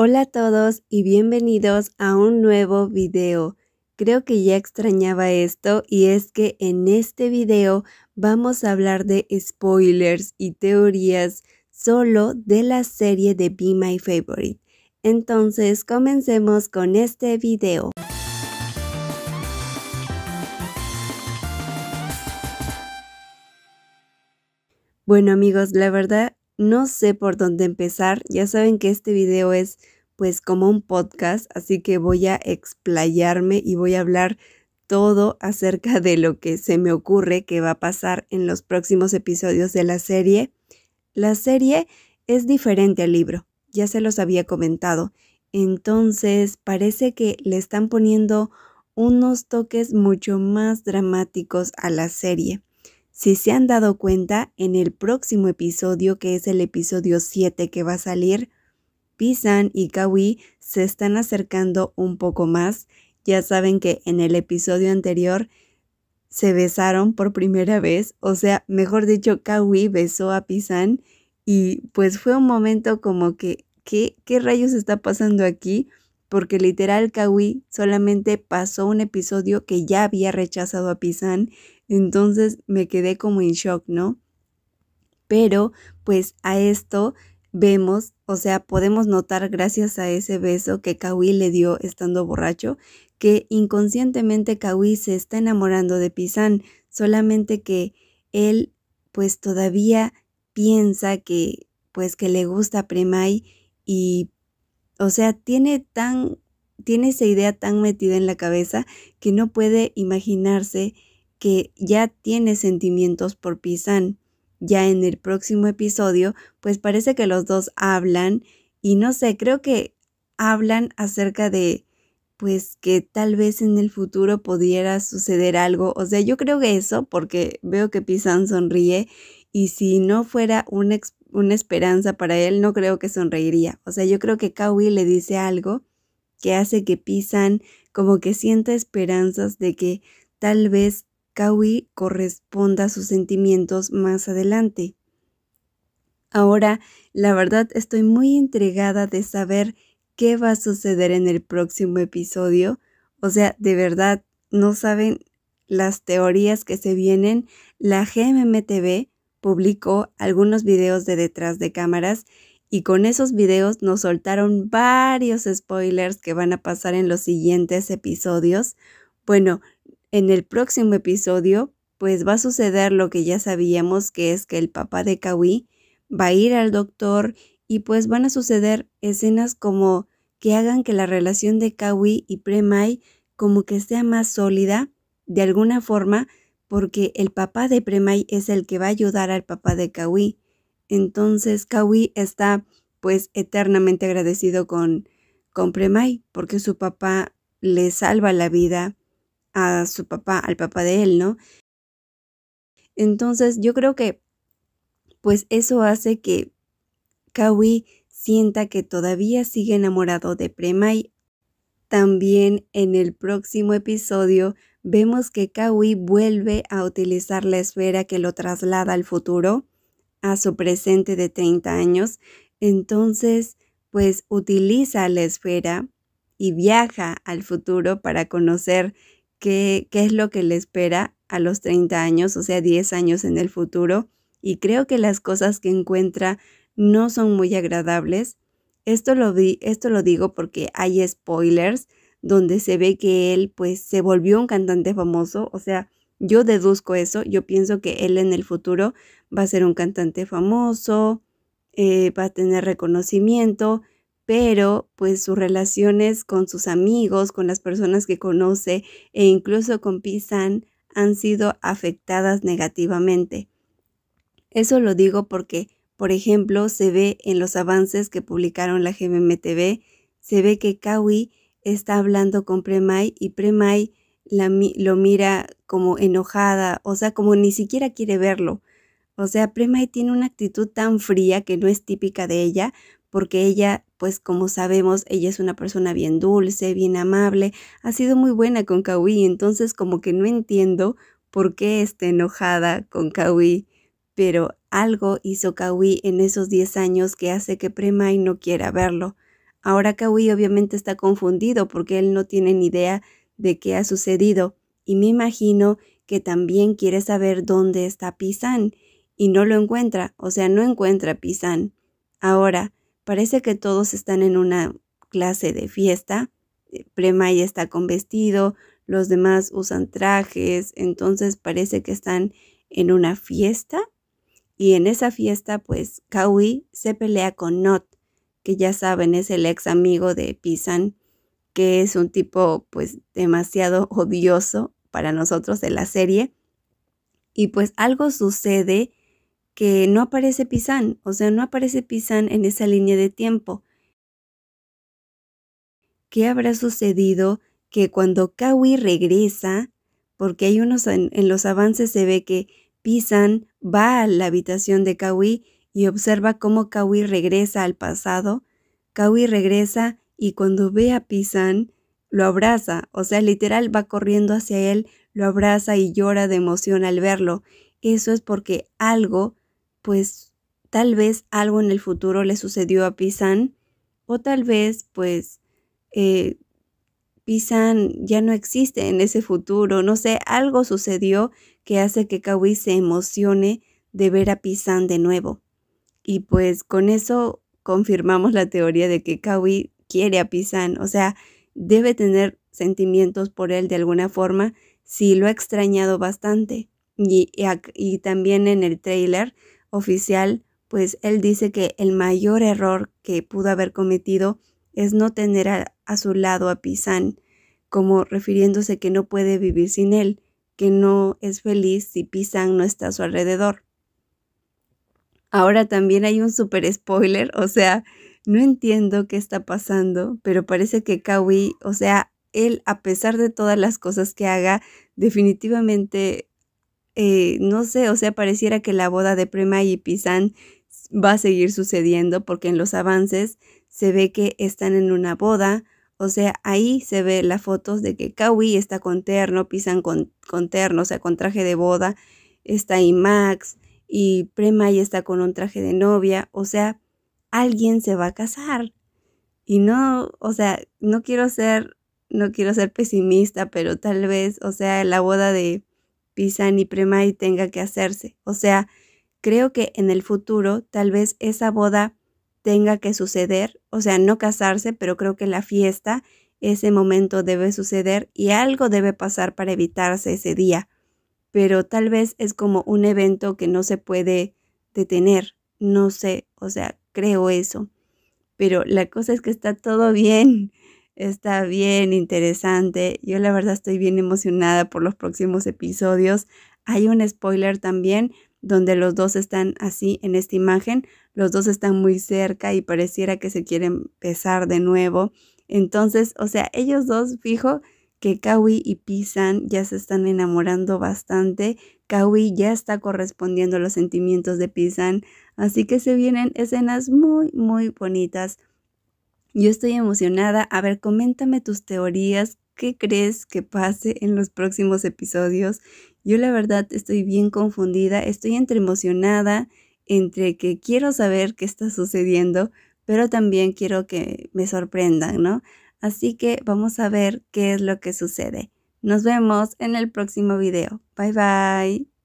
Hola a todos y bienvenidos a un nuevo video. Creo que ya extrañaba esto y es que en este video vamos a hablar de spoilers y teorías solo de la serie de Be My Favorite. Entonces comencemos con este video. Bueno amigos, la verdad no sé por dónde empezar. Ya saben que este video es pues como un podcast, así que voy a explayarme y voy a hablar todo acerca de lo que se me ocurre que va a pasar en los próximos episodios de la serie. La serie es diferente al libro, ya se los había comentado. Entonces parece que le están poniendo unos toques mucho más dramáticos a la serie. Si se han dado cuenta, en el próximo episodio, que es el episodio 7 que va a salir, Pisan y Kawi se están acercando un poco más. Ya saben que en el episodio anterior se besaron por primera vez, o sea, mejor dicho, Kawi besó a Pisan y pues fue un momento como que, ¿qué, rayos está pasando aquí? Porque literal Kawi solamente pasó un episodio que ya había rechazado a Pisan entonces me quedé como en shock, ¿no? Pero pues a esto vemos, o sea, podemos notar gracias a ese beso que Kawi le dio estando borracho, que inconscientemente Kawi se está enamorando de Pisan, solamente que él pues todavía piensa que pues que le gusta Premay y o sea, tiene tan tiene esa idea tan metida en la cabeza que no puede imaginarse que ya tiene sentimientos por Pisan. Ya en el próximo episodio, pues parece que los dos hablan y no sé, creo que hablan acerca de pues que tal vez en el futuro pudiera suceder algo. O sea, yo creo que eso, porque veo que Pisan sonríe y si no fuera una, una esperanza para él, no creo que sonreiría. O sea, yo creo que Kawi le dice algo que hace que Pisan como que sienta esperanzas de que tal vez corresponda a sus sentimientos más adelante. Ahora, la verdad, estoy muy entregada de saber qué va a suceder en el próximo episodio. O sea, de verdad, no saben las teorías que se vienen. La GMMTV publicó algunos videos de detrás de cámaras y con esos videos nos soltaron varios spoilers que van a pasar en los siguientes episodios. Bueno, en el próximo episodio, pues va a suceder lo que ya sabíamos, que es que el papá de Kawi va a ir al doctor y pues van a suceder escenas como que hagan que la relación de Kawi y Premai como que sea más sólida de alguna forma porque el papá de Premai es el que va a ayudar al papá de Kawi. Entonces Kawi está pues eternamente agradecido con, con Premai porque su papá le salva la vida a su papá, al papá de él, ¿no? Entonces yo creo que pues eso hace que Kawi sienta que todavía sigue enamorado de Premay. También en el próximo episodio vemos que Kawi vuelve a utilizar la esfera que lo traslada al futuro, a su presente de 30 años. Entonces, pues utiliza la esfera y viaja al futuro para conocer qué, qué es lo que le espera a los 30 años, o sea, 10 años en el futuro, y creo que las cosas que encuentra no son muy agradables. Esto lo, esto lo digo porque hay spoilers donde se ve que él pues se volvió un cantante famoso, o sea, yo deduzco eso, yo pienso que él en el futuro va a ser un cantante famoso, eh, va a tener reconocimiento, pero pues sus relaciones con sus amigos, con las personas que conoce e incluso con Pisan han sido afectadas negativamente. Eso lo digo porque, por ejemplo, se ve en los avances que publicaron la GMMTV, se ve que Kawi está hablando con Premai y Premai la, lo mira como enojada, o sea, como ni siquiera quiere verlo. O sea, Premai tiene una actitud tan fría que no es típica de ella, porque ella, pues como sabemos, ella es una persona bien dulce, bien amable, ha sido muy buena con Kawi, entonces como que no entiendo por qué esté enojada con Kawi, pero algo hizo Kawi en esos 10 años que hace que Premay no quiera verlo. Ahora Kawi obviamente está confundido porque él no tiene ni idea de qué ha sucedido y me imagino que también quiere saber dónde está Pisan y no lo encuentra, o sea, no encuentra Pisan. Ahora, Parece que todos están en una clase de fiesta. Eh, Premaya está con vestido, los demás usan trajes, entonces parece que están en una fiesta. Y en esa fiesta, pues Kawi se pelea con Not, que ya saben es el ex amigo de Pisan, que es un tipo pues demasiado odioso para nosotros de la serie. Y pues algo sucede que no aparece Pisan, o sea, no aparece Pisan en esa línea de tiempo. ¿Qué habrá sucedido que cuando Kawi regresa, porque hay unos en, los avances se ve que Pisan va a la habitación de Kawi y observa cómo Kawi regresa al pasado. Kawi regresa y cuando ve a Pisan lo abraza, o sea, literal va corriendo hacia él, lo abraza y llora de emoción al verlo. Eso es porque algo pues tal vez algo en el futuro le sucedió a Pisan o tal vez pues eh, Pisan ya no existe en ese futuro, no sé, algo sucedió que hace que Kawi se emocione de ver a Pisan de nuevo. Y pues con eso confirmamos la teoría de que Kawi quiere a Pisan, o sea, debe tener sentimientos por él de alguna forma si lo ha extrañado bastante. Y, y también en el trailer oficial, pues él dice que el mayor error que pudo haber cometido es no tener a, su lado a Pisan, como refiriéndose que no puede vivir sin él, que no es feliz si Pisan no está a su alrededor. Ahora también hay un super spoiler, o sea, no entiendo qué está pasando, pero parece que Kawi, o sea, él a pesar de todas las cosas que haga, definitivamente eh, no sé, o sea, pareciera que la boda de Prima y Pisan va a seguir sucediendo porque en los avances se ve que están en una boda, o sea, ahí se ve las fotos de que Kawi está con terno, Pisan con, con terno, o sea, con traje de boda, está ahí Max y Prema y está con un traje de novia, o sea, alguien se va a casar. Y no, o sea, no quiero ser, no quiero ser pesimista, pero tal vez, o sea, la boda de, PISA ni y tenga que hacerse. O sea, creo que en el futuro tal vez esa boda tenga que suceder, o sea, no casarse, pero creo que la fiesta, ese momento debe suceder y algo debe pasar para evitarse ese día. Pero tal vez es como un evento que no se puede detener, no sé, o sea, creo eso. Pero la cosa es que está todo bien. Está bien interesante. Yo la verdad estoy bien emocionada por los próximos episodios. Hay un spoiler también donde los dos están así en esta imagen. Los dos están muy cerca y pareciera que se quieren besar de nuevo. Entonces, o sea, ellos dos, fijo, que Kawi y Pisan ya se están enamorando bastante. Kawi ya está correspondiendo a los sentimientos de Pisan, así que se vienen escenas muy, muy bonitas yo estoy emocionada. A ver, coméntame tus teorías. ¿Qué crees que pase en los próximos episodios? Yo la verdad estoy bien confundida. Estoy entre emocionada, entre que quiero saber qué está sucediendo, pero también quiero que me sorprendan, ¿no? Así que vamos a ver qué es lo que sucede. Nos vemos en el próximo video. Bye bye.